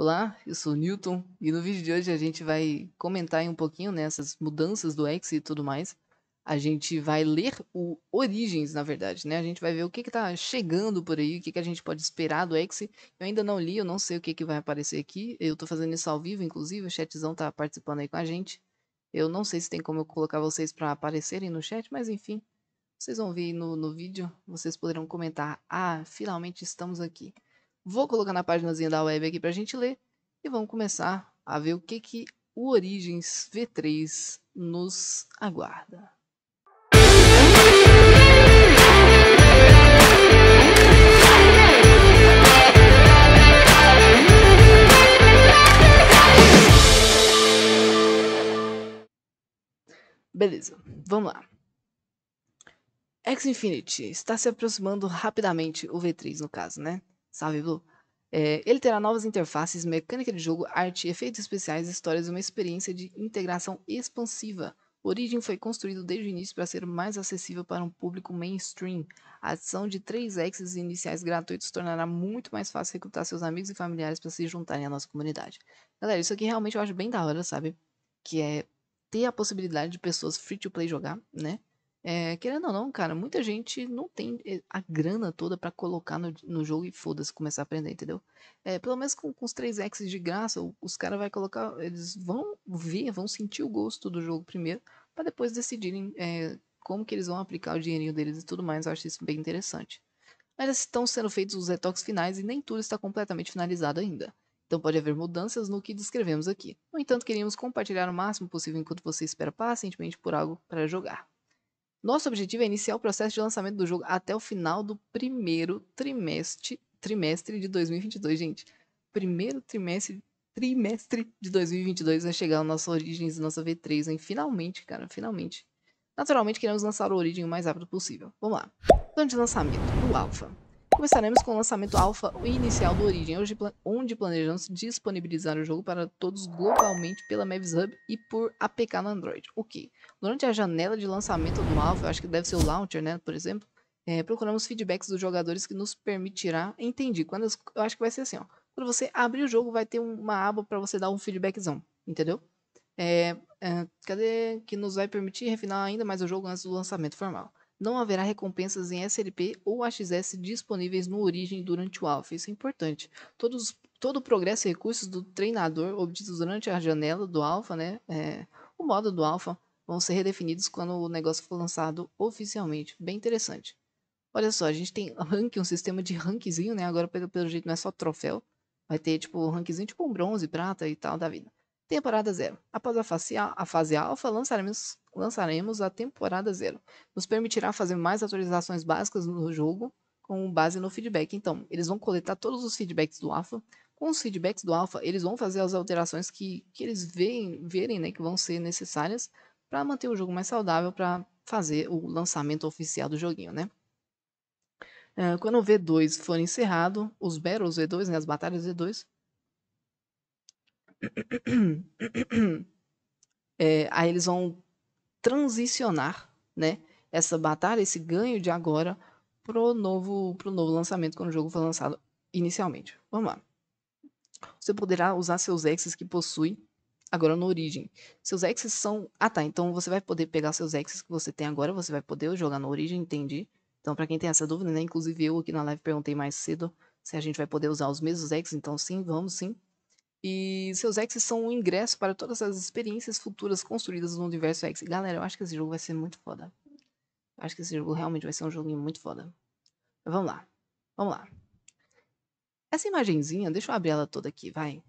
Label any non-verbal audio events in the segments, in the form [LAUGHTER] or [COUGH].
Olá, eu sou o Newton e no vídeo de hoje a gente vai comentar um pouquinho nessas né, mudanças do X e tudo mais. A gente vai ler o Origins, na verdade, né? A gente vai ver o que está chegando por aí, o que, que a gente pode esperar do X. Eu ainda não li, eu não sei o que, que vai aparecer aqui. Eu estou fazendo isso ao vivo, inclusive, o chatzão está participando aí com a gente. Eu não sei se tem como eu colocar vocês para aparecerem no chat, mas enfim, vocês vão ver no, no vídeo, vocês poderão comentar. Ah, finalmente estamos aqui. Vou colocar na páginazinha da web aqui para a gente ler e vamos começar a ver o que, que o Origins V3 nos aguarda. Beleza, vamos lá. X Infinity está se aproximando rapidamente, o V3 no caso, né? sabe, Blue? É, ele terá novas interfaces, mecânica de jogo, arte, efeitos especiais, histórias e uma experiência de integração expansiva. Origin foi construído desde o início para ser mais acessível para um público mainstream. A adição de três exes iniciais gratuitos tornará muito mais fácil recrutar seus amigos e familiares para se juntarem à nossa comunidade. Galera, isso aqui realmente eu acho bem da hora, sabe? Que é ter a possibilidade de pessoas free to play jogar, né? É, querendo ou não, cara, muita gente não tem eh, a grana toda para colocar no, no, jogo e foda-se começar a aprender, entendeu? É, pelo menos com, com os 3x de graça, os caras vai colocar, eles vão ver, vão sentir o gosto do jogo primeiro, para depois decidirem é, como que eles vão aplicar o dinheirinho deles e tudo mais. Eu acho isso bem interessante. mas estão sendo feitos os retoques finais e nem tudo está completamente finalizado ainda. Então pode haver mudanças no que descrevemos aqui. No entanto, queríamos compartilhar o máximo possível enquanto você espera pacientemente por algo para jogar. Nosso objetivo é iniciar o processo de lançamento do jogo até o final do primeiro trimestre, trimestre de 2022, gente. Primeiro trimestre, trimestre de 2022 vai chegar a nossa Origins, nossa V3, hein? Finalmente, cara, finalmente. Naturalmente, queremos lançar o Origin o mais rápido possível. Vamos lá. Plano de lançamento, o Alpha. Começaremos com o lançamento alfa inicial do Origin, onde planejamos disponibilizar o jogo para todos globalmente pela Mavis Hub e por APK no Android. O que? Durante a janela de lançamento do alfa, acho que deve ser o launcher, né, por exemplo, é, procuramos feedbacks dos jogadores que nos permitirá... Entendi, quando eu, eu acho que vai ser assim, ó. Quando você abrir o jogo, vai ter uma aba para você dar um feedbackzão, entendeu? É, é, cadê que nos vai permitir refinar ainda mais o jogo antes do lançamento formal. Não haverá recompensas em SLP ou AXS disponíveis no Origem durante o Alpha. Isso é importante. Todos, todo o progresso e recursos do treinador obtidos durante a janela do Alpha, né? É, o modo do Alpha vão ser redefinidos quando o negócio for lançado oficialmente. Bem interessante. Olha só, a gente tem rank, um sistema de rankzinho, né? Agora, pelo, pelo jeito, não é só troféu. Vai ter, tipo, rankzinho tipo um bronze, prata e tal da vida. Temporada Zero. Após a fase, a fase alfa, lançaremos, lançaremos a temporada zero. Nos permitirá fazer mais atualizações básicas no jogo com base no feedback. Então, eles vão coletar todos os feedbacks do alfa. Com os feedbacks do alfa, eles vão fazer as alterações que, que eles veem, verem né, que vão ser necessárias para manter o jogo mais saudável, para fazer o lançamento oficial do joguinho, né? Eh, quando o V2 for encerrado, os Battles V2, né, as batalhas V2, [CLEARS THROAT] é, aí eles vão transicionar, né? Essa batalha, esse ganho de agora pro novo, pro novo lançamento quando o jogo foi lançado inicialmente. Vamos lá. Você poderá usar seus exes que possui agora no Origin. Seus exes são. Ah tá, então você vai poder pegar seus exes que você tem agora, você vai poder jogar no Origin, entendi. Então, para quem tem essa dúvida, né? Inclusive eu aqui na live perguntei mais cedo se a gente vai poder usar os mesmos exes, então sim, vamos sim. E seus exes são um ingresso para todas as experiências futuras construídas no universo X. Galera, eu acho que esse jogo vai ser muito foda. acho que esse jogo realmente vai ser um joguinho muito foda. vamos lá. Vamos lá. Essa imagenzinha, deixa eu abrir ela toda aqui, vai.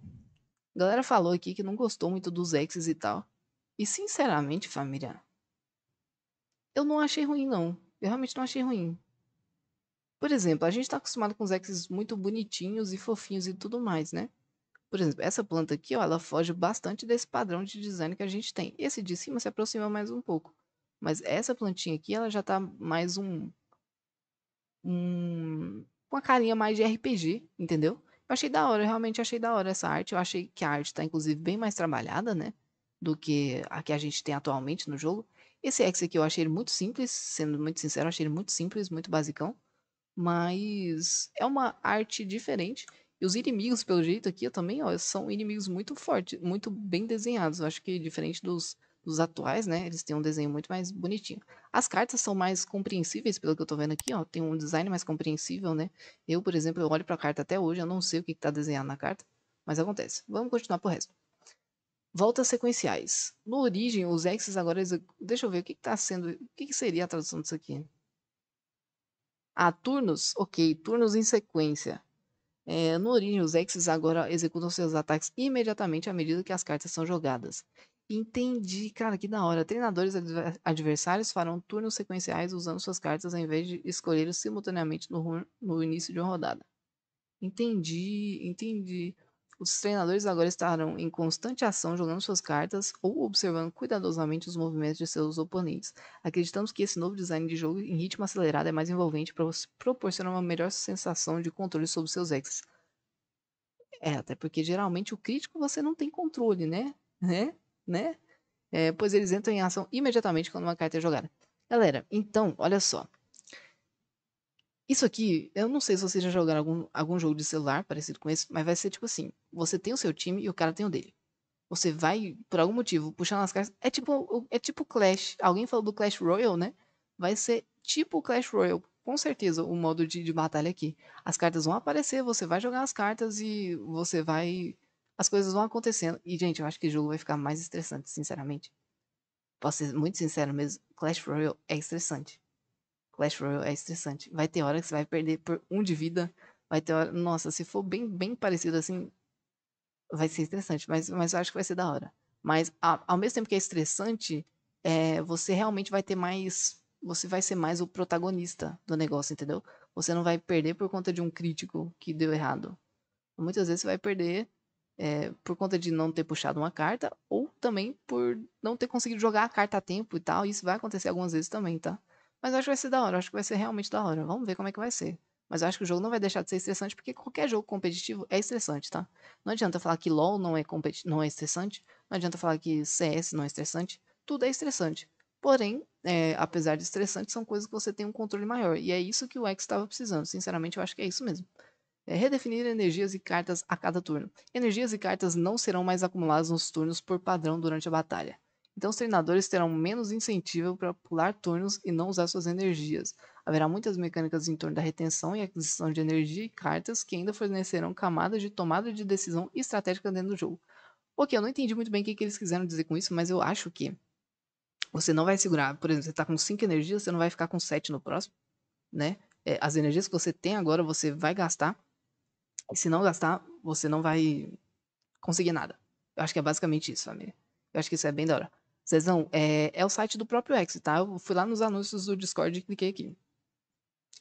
A galera falou aqui que não gostou muito dos exes e tal. E sinceramente, família, eu não achei ruim, não. Eu realmente não achei ruim. Por exemplo, a gente tá acostumado com os exes muito bonitinhos e fofinhos e tudo mais, né? Por exemplo, essa planta aqui, ó, ela foge bastante desse padrão de design que a gente tem. Esse de cima se aproxima mais um pouco. Mas essa plantinha aqui, ela já tá mais um... um uma carinha mais de RPG, entendeu? Eu achei da hora, eu realmente achei da hora essa arte. Eu achei que a arte tá, inclusive, bem mais trabalhada, né? Do que a que a gente tem atualmente no jogo. Esse X aqui eu achei ele muito simples, sendo muito sincero, achei ele muito simples, muito basicão. Mas é uma arte diferente e os inimigos, pelo jeito aqui, também, ó, são inimigos muito fortes, muito bem desenhados. Eu acho que diferente dos, dos atuais, né? Eles têm um desenho muito mais bonitinho. As cartas são mais compreensíveis, pelo que eu tô vendo aqui, ó. Tem um design mais compreensível, né? Eu, por exemplo, eu olho pra carta até hoje, eu não sei o que, que tá desenhado na carta, mas acontece. Vamos continuar pro resto. Voltas sequenciais. No origem, os X's agora. Deixa eu ver o que, que tá sendo. O que, que seria a tradução disso aqui? Ah, turnos? Ok, turnos em sequência. É, no Origin, os Exes agora executam seus ataques imediatamente à medida que as cartas são jogadas. Entendi, cara, que da hora. Treinadores adversários farão turnos sequenciais usando suas cartas ao invés de escolhê-los simultaneamente no, no início de uma rodada. Entendi, entendi. Os treinadores agora estarão em constante ação jogando suas cartas ou observando cuidadosamente os movimentos de seus oponentes. Acreditamos que esse novo design de jogo em ritmo acelerado é mais envolvente para proporcionar uma melhor sensação de controle sobre seus exes. É, até porque geralmente o crítico você não tem controle, né? [LAUGHS] Né? Né? É, pois eles entram em ação imediatamente quando uma carta é jogada. Galera, então, olha só. Isso aqui, eu não sei se vocês já jogaram algum, algum jogo de celular parecido com esse, mas vai ser tipo assim: você tem o seu time e o cara tem o dele. Você vai, por algum motivo, puxando as cartas. É tipo, é tipo Clash. Alguém falou do Clash Royale, né? Vai ser tipo Clash Royale, com certeza, o modo de, de batalha aqui. As cartas vão aparecer, você vai jogar as cartas e você vai. As coisas vão acontecendo. E, gente, eu acho que o jogo vai ficar mais estressante, sinceramente. Posso ser muito sincero mesmo: Clash Royale é estressante. Clash Royale é, é estressante. Vai ter hora que você vai perder por um de vida. Vai ter hora. Nossa, se for bem, bem parecido assim, vai ser estressante. Mas, mas eu acho que vai ser da hora. Mas a, ao mesmo tempo que é estressante, é, você realmente vai ter mais. Você vai ser mais o protagonista do negócio, entendeu? Você não vai perder por conta de um crítico que deu errado. Muitas vezes você vai perder é, por conta de não ter puxado uma carta, ou também por não ter conseguido jogar a carta a tempo e tal. Isso vai acontecer algumas vezes também, tá? Mas acho que vai ser da hora, acho que vai ser realmente da hora. Vamos ver como é que vai ser. Mas acho que o jogo não vai deixar de ser estressante, porque qualquer jogo competitivo é estressante, tá? Não adianta falar que LoL não é, não é estressante, não adianta falar que CS não é estressante, tudo é estressante. Porém, é, apesar de estressante, são coisas que você tem um controle maior. E é isso que o X estava precisando. Sinceramente, eu acho que é isso mesmo. É redefinir energias e cartas a cada turno. Energias e cartas não serão mais acumuladas nos turnos por padrão durante a batalha. Então, os treinadores terão menos incentivo para pular turnos e não usar suas energias. Haverá muitas mecânicas em torno da retenção e aquisição de energia e cartas que ainda fornecerão camadas de tomada de decisão estratégica dentro do jogo. Ok, eu não entendi muito bem o que, que eles quiseram dizer com isso, mas eu acho que você não vai segurar. Por exemplo, você está com 5 energias, você não vai ficar com 7 no próximo, né? É, as energias que você tem agora, você vai gastar. E se não gastar, você não vai conseguir nada. Eu acho que é basicamente isso, família. Eu acho que isso é bem da hora. Cezão, é, eh, é o site do próprio X, tá? Eu fui lá nos anúncios do Discord e cliquei aqui.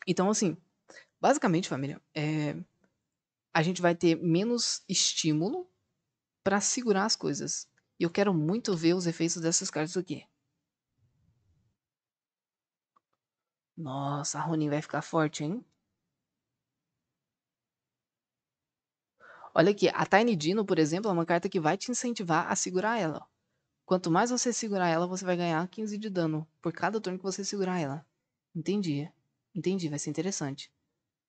Então, assim, basicamente, família, é, a gente vai ter menos estímulo para segurar as coisas. E eu quero muito ver os efeitos dessas cartas aqui. Nossa, a Ronin vai ficar forte, hein? Olha aqui, a Tiny Dino, por exemplo, é uma carta que vai te incentivar a segurar ela. Quanto mais você segurar ela, você vai ganhar 15 de dano por cada turno que você segurar ela. Entendi. Entendi, vai ser interessante.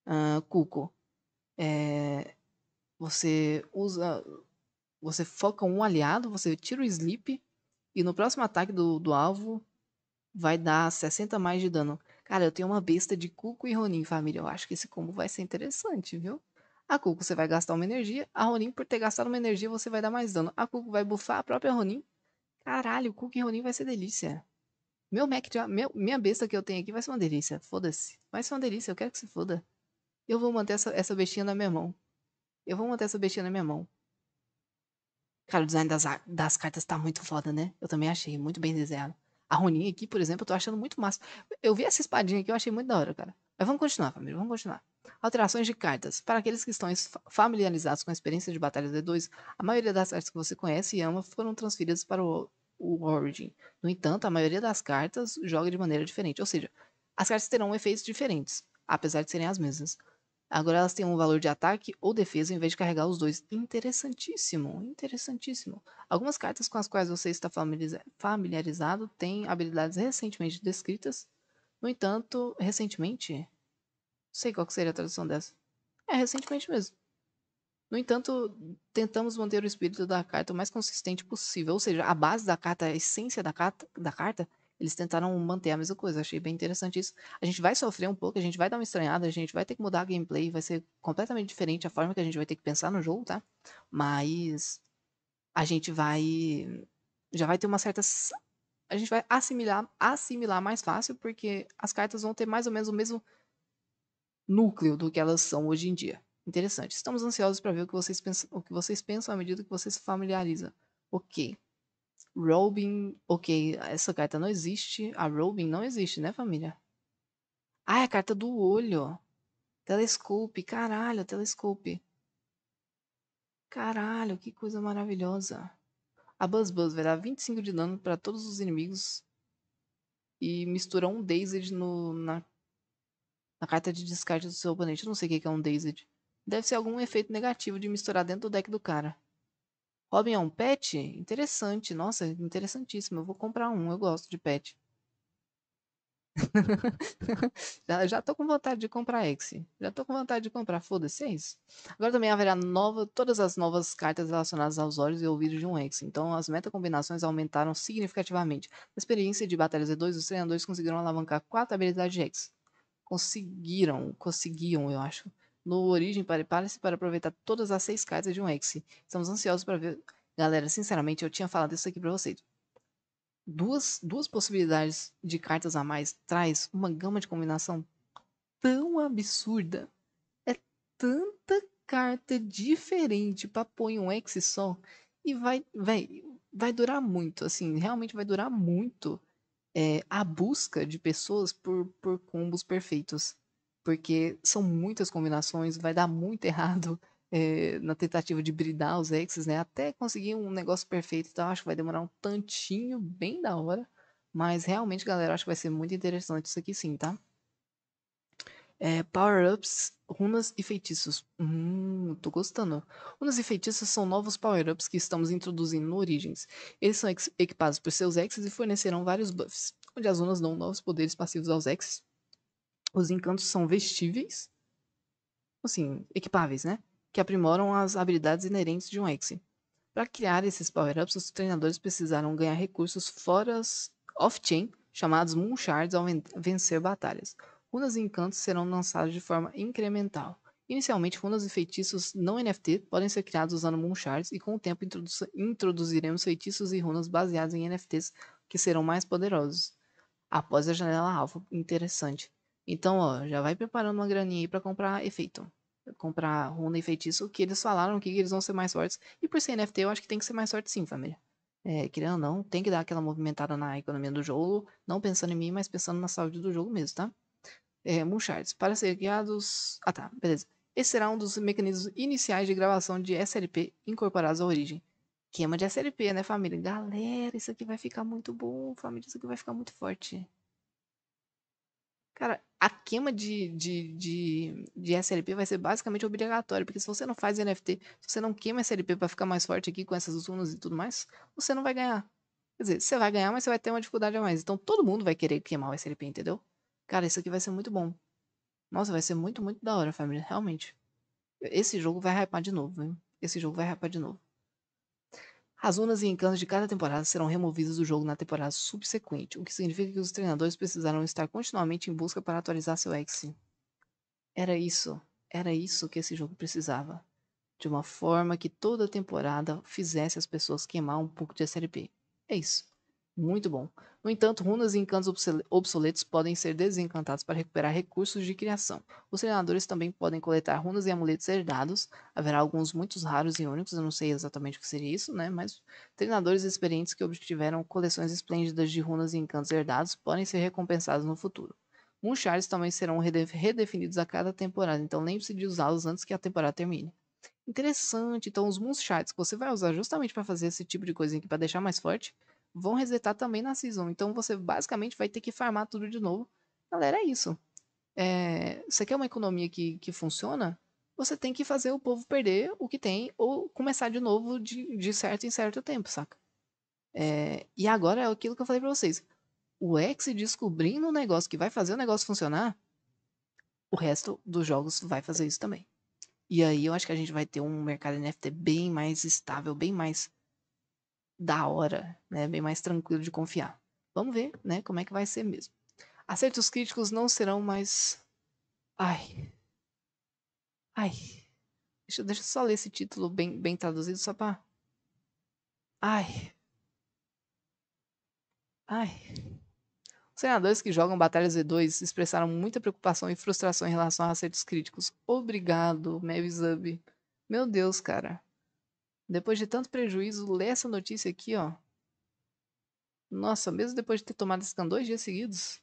Uh, Cuco, é... você usa. Você foca um aliado, você tira o sleep, e no próximo ataque do, do alvo vai dar 60 mais de dano. Cara, eu tenho uma besta de Cuco e Ronin, família. Eu acho que esse combo vai ser interessante, viu? A Cuco você vai gastar uma energia, a Ronin, por ter gastado uma energia, você vai dar mais dano. A Cuco vai buffar a própria Ronin Caralho, o cookie Ronin vai ser delícia. Meu Mac, meu, minha besta que eu tenho aqui vai ser uma delícia. Foda-se. Vai ser uma delícia, eu quero que se foda. Eu vou manter essa, essa bestinha na minha mão. Eu vou manter essa bestinha na minha mão. Cara, o design das, das cartas tá muito foda, né? Eu também achei, muito bem desenhado. A Ronin aqui, por exemplo, eu tô achando muito massa. Eu vi essa espadinha aqui, eu achei muito da hora, cara. Mas vamos continuar, família, vamos continuar. Alterações de cartas. Para aqueles que estão familiarizados com a experiência de Batalha D2, a maioria das cartas que você conhece e ama foram transferidas para o o Origin. No entanto, a maioria das cartas joga de maneira diferente, ou seja, as cartas terão efeitos diferentes, apesar de serem as mesmas. Agora elas têm um valor de ataque ou defesa em vez de carregar os dois. Interessantíssimo, interessantíssimo. Algumas cartas com as quais você está familiarizado têm habilidades recentemente descritas. No entanto, recentemente, não sei qual seria a tradução dessa. É recentemente mesmo. No entanto, tentamos manter o espírito da carta o mais consistente possível, ou seja, a base da carta, a essência da carta, da carta eles tentaram manter a mesma coisa. Achei bem interessante isso. A gente vai sofrer um pouco, a gente vai dar uma estranhada, a gente vai ter que mudar a gameplay, vai ser completamente diferente a forma que a gente vai ter que pensar no jogo, tá? Mas a gente vai já vai ter uma certa a gente vai assimilar assimilar mais fácil porque as cartas vão ter mais ou menos o mesmo núcleo do que elas são hoje em dia. Interessante. Estamos ansiosos para ver o que, vocês pensam, o que vocês pensam à medida que você se familiariza. Ok. Robin. Ok, essa carta não existe. A Robin não existe, né, família? Ah, é a carta do olho. Telescope. Caralho, telescope. Caralho, que coisa maravilhosa. A Buzz Buzz vai dar 25 de dano para todos os inimigos e mistura um Dazed no, na, na carta de descarte do seu oponente. Eu não sei o que é um Dazed. Deve ser algum efeito negativo de misturar dentro do deck do cara. Robin é um pet? Interessante. Nossa, interessantíssimo. Eu vou comprar um. Eu gosto de pet. [LAUGHS] já, já tô com vontade de comprar Hexe, Já tô com vontade de comprar. Foda-se, é isso. Agora também haverá nova, todas as novas cartas relacionadas aos olhos e ouvidos de um Hexe. Então as meta combinações aumentaram significativamente. Na experiência de Batalha Z2, os treinadores conseguiram alavancar quatro habilidades de Exe. Conseguiram, conseguiam, eu acho no Origem para se para aproveitar todas as seis cartas de um hexe Estamos ansiosos para ver. Galera, sinceramente, eu tinha falado isso aqui para vocês. Duas, duas possibilidades de cartas a mais traz uma gama de combinação tão absurda. É tanta carta diferente para pôr em um hexe só. E vai, vai vai durar muito, assim, realmente vai durar muito é, a busca de pessoas por, por combos perfeitos porque são muitas combinações, vai dar muito errado é, [LAUGHS] na tentativa de bridar os exes, né? Até conseguir um negócio perfeito, então acho que vai demorar um tantinho bem da hora. Mas realmente, galera, acho que vai ser muito interessante isso aqui sim, tá? É, power-ups, runas e feitiços. Hum, tô gostando. Runas e feitiços são novos power-ups que estamos introduzindo no Origins. Eles são equipados por seus exes e fornecerão vários buffs, onde as runas dão novos poderes passivos aos exes os encantos são vestíveis, assim, equipáveis, né? Que aprimoram as habilidades inerentes de um ex. Para criar esses power-ups, os treinadores precisaram ganhar recursos fora off-chain, chamados Moonshards, ao vencer batalhas. Runas e encantos serão lançados de forma incremental. Inicialmente, runas e feitiços não NFT podem ser criados usando Moonshards, e com o tempo introdu introduziremos feitiços e runas baseados em NFTs que serão mais poderosos. Após a janela alfa, interessante. Então, ó, já vai preparando uma graninha aí pra comprar efeito. Comprar runa e feitiço, que eles falaram que eles vão ser mais fortes. E por ser NFT, eu acho que tem que ser mais forte sim, família. É, querendo ou não, tem que dar aquela movimentada na economia do jogo, não pensando em mim, mas pensando na saúde do jogo mesmo, tá? É, Moonshards, para ser guiados... Ah tá, beleza. Esse será um dos mecanismos iniciais de gravação de SLP incorporados à origem. Queima de SLP, né, família? Galera, isso aqui vai ficar muito bom, família, isso aqui vai ficar muito forte. Cara, a queima de, de, de, de SLP vai ser basicamente obrigatória, porque se você não faz NFT, se você não queima SLP para ficar mais forte aqui com essas turnos e tudo mais, você não vai ganhar. Quer dizer, você vai ganhar, mas você vai ter uma dificuldade a mais. Então todo mundo vai querer queimar o SLP, entendeu? Cara, isso aqui vai ser muito bom. Nossa, vai ser muito, muito da hora, família, realmente. Esse jogo vai hypar de novo, hein? Esse jogo vai hypar de novo. As unhas e encantos de cada temporada serão removidas do jogo na temporada subsequente, o que significa que os treinadores precisarão estar continuamente em busca para atualizar seu ex. Era isso, era isso que esse jogo precisava. De uma forma que toda temporada fizesse as pessoas queimar um pouco de SLP. É isso. Muito bom. No entanto, runas e encantos obsoletos podem ser desencantados para recuperar recursos de criação. Os treinadores também podem coletar runas e amuletos herdados. Haverá alguns muito raros e únicos, eu não sei exatamente o que seria isso, né? Mas treinadores experientes que obtiveram coleções esplêndidas de runas e encantos herdados podem ser recompensados no futuro. Moonshards também serão redefinidos a cada temporada, então lembre-se de usá-los antes que a temporada termine. Interessante, então os Moonshards que você vai usar justamente para fazer esse tipo de coisinha aqui para deixar mais forte vão resetar também na season. Então você basicamente vai ter que farmar tudo de novo. Galera, é isso. É, você quer uma economia que, que funciona? Você tem que fazer o povo perder o que tem ou começar de novo de, de certo em certo tempo, saca? É, e agora é aquilo que eu falei pra vocês. O X descobrindo um negócio que vai fazer o negócio funcionar, o resto dos jogos vai fazer isso também. E aí eu acho que a gente vai ter um mercado NFT bem mais estável, bem mais da hora, né? Bem mais tranquilo de confiar. Vamos ver, né? Como é que vai ser mesmo. Acertos críticos não serão mais. Ai. Ai. Deixa, deixa eu só ler esse título bem, bem traduzido, só pra. Ai. Ai. Os senadores que jogam Batalhas e 2 expressaram muita preocupação e frustração em relação a acertos críticos. Obrigado, Mavis Meu Deus, cara. Depois de tanto prejuízo, ler essa notícia aqui, ó. Nossa, mesmo depois de ter tomado esse dois dias seguidos,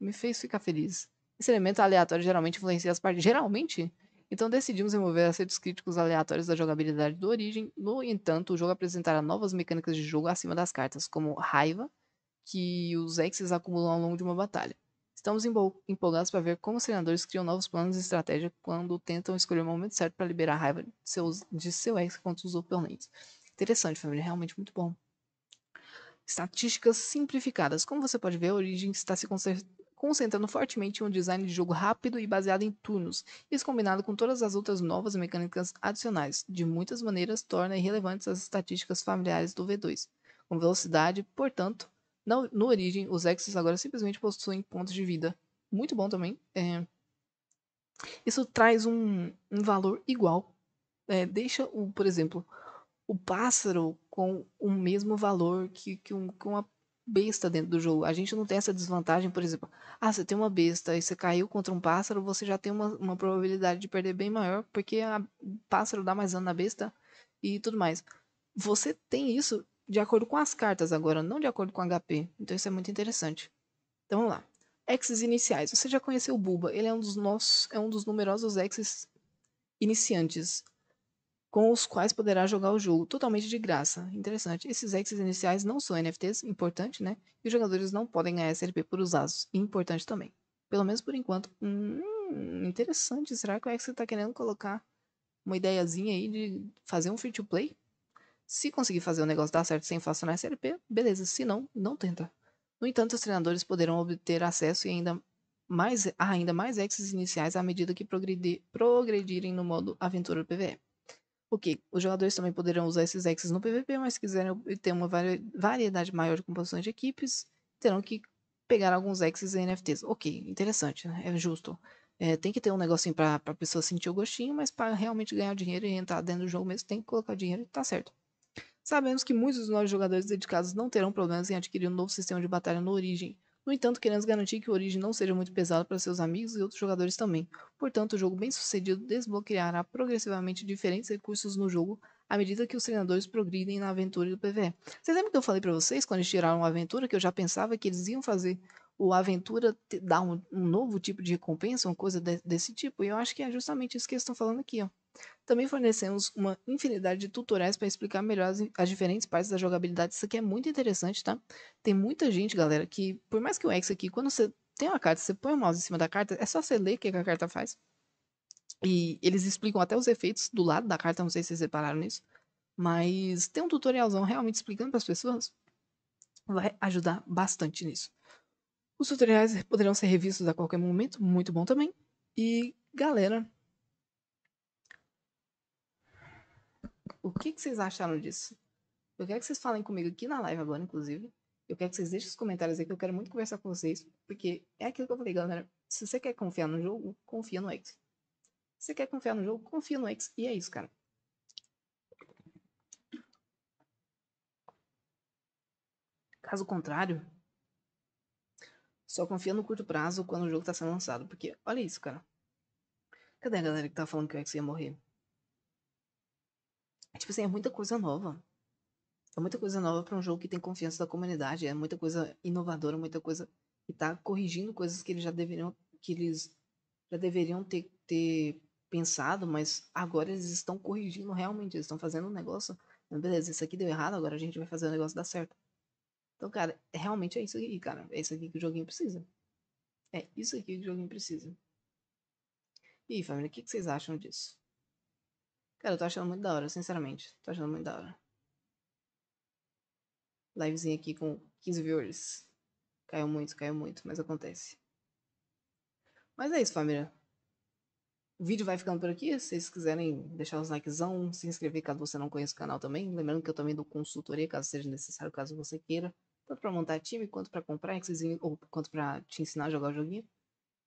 me fez ficar feliz. Esse elemento aleatório geralmente influencia as partes. Geralmente? Então decidimos remover acertos críticos aleatórios da jogabilidade do Origem. No entanto, o jogo apresentará novas mecânicas de jogo acima das cartas, como raiva, que os exes acumulam ao longo de uma batalha. Estamos empolgados para ver como os treinadores criam novos planos e estratégia quando tentam escolher o momento certo para liberar a raiva de, seus, de seu ex contra os oponentes. Interessante, família, realmente muito bom. Estatísticas simplificadas. Como você pode ver, a Origin está se concentrando fortemente em um design de jogo rápido e baseado em turnos. Isso combinado com todas as outras novas mecânicas adicionais, de muitas maneiras torna irrelevantes as estatísticas familiares do V2, com velocidade, portanto, na, no origem os Exes agora simplesmente possuem pontos de vida. Muito bom também. É, isso traz um, um valor igual. É, deixa, o, por exemplo, o pássaro com o mesmo valor que, que, um, que uma besta dentro do jogo. A gente não tem essa desvantagem, por exemplo. Ah, você tem uma besta e você caiu contra um pássaro, você já tem uma, uma probabilidade de perder bem maior, porque o pássaro dá mais dano na besta e tudo mais. Você tem isso de acordo com as cartas agora, não de acordo com HP. Então isso é muito interessante. Então vamos lá. Exes iniciais. Você já conheceu o Buba. Ele é um dos nossos, é um dos numerosos exes iniciantes com os quais poderá jogar o jogo totalmente de graça. Interessante. Esses exes iniciais não são NFTs, importante, né? E os jogadores não podem ganhar SRP por usá-los, importante também. Pelo menos por enquanto. Hum, interessante. Será que o Exe está querendo colocar uma ideiazinha aí de fazer um free to play? Se conseguir fazer o negócio dar certo sem inflacionar a SLP, beleza. Se não, não tenta. No entanto, os treinadores poderão obter acesso e ainda mais, ainda mais exes iniciais à medida que progredir, progredirem no modo aventura do PVE. Ok, Os jogadores também poderão usar esses exes no PVP, mas se quiserem ter uma variedade maior de composições de equipes, terão que pegar alguns exes e NFTs. Ok, interessante, né? é justo. É, tem que ter um negocinho para a pessoa sentir o gostinho, mas para realmente ganhar dinheiro e entrar dentro do jogo mesmo, tem que colocar dinheiro e tá certo. Sabemos que muitos dos novos jogadores dedicados não terão problemas em adquirir um novo sistema de batalha no Origin. No entanto, queremos garantir que o Origin não seja muito pesado para seus amigos e outros jogadores também. Portanto, o jogo bem-sucedido desbloqueará progressivamente diferentes recursos no jogo à medida que os treinadores progridem na aventura do PvE. Vocês lembram que eu falei para vocês quando eles tiraram a aventura que eu já pensava que eles iam fazer o aventura dar um, um novo tipo de recompensa, uma coisa de, desse tipo? E eu acho que é justamente isso que eles estão falando aqui, ó. Também fornecemos uma infinidade de tutoriais para explicar melhor as, as, diferentes partes da jogabilidade. Isso aqui é muito interessante, tá? Tem muita gente, galera, que por mais que o X aqui, quando você tem uma carta, você põe o mouse em cima da carta, é só você ler o que, é que a carta faz. E eles explicam até os efeitos do lado da carta, não sei se vocês repararam nisso. Mas tem um tutorialzão realmente explicando para as pessoas. Vai ajudar bastante nisso. Os tutoriais poderão ser revistos a qualquer momento, muito bom também. E galera, O que, que vocês acharam disso? Eu quero que vocês falem comigo aqui na live agora, inclusive. Eu quero que vocês deixem os comentários aqui, eu quero muito conversar com vocês, porque é aquilo que eu falei, galera. Se você quer confiar no jogo, confia no X. Se você quer confiar no jogo, confia no X. E é isso, cara. Caso contrário, só confia no curto prazo quando o jogo tá sendo lançado. Porque, olha isso, cara. Cadê a galera que tá falando que o X ia morrer? É, tipo assim, é muita coisa nova. É muita coisa nova para um jogo que tem confiança da comunidade. É muita coisa inovadora, muita coisa que tá corrigindo coisas que eles já deveriam. que eles já deveriam ter, ter pensado, mas agora eles estão corrigindo realmente. Eles estão fazendo um negócio. Ah, beleza, isso aqui deu errado, agora a gente vai fazer o negócio dar certo. Então, cara, é realmente é isso aqui, cara. É isso aqui que o joguinho precisa. É isso aqui que o joguinho precisa. E aí, família, o que, que vocês acham disso? Cara, eu tô achando muito da hora, sinceramente. Tô achando muito da hora. Livezinha aqui com 15 viewers. Caiu muito, caiu muito, mas acontece. Mas é isso, família. O vídeo vai ficando por aqui. Se vocês quiserem deixar os likezão, se inscrever caso você não conheça o canal também. Lembrando que eu também dou consultoria, caso seja necessário, caso você queira. Tanto pra montar time, quanto pra comprar, ou quanto pra te ensinar a jogar o joguinho.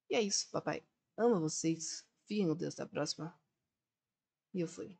E é isso, papai. Amo vocês. Fiquem com Deus. Até a próxima. you'll see.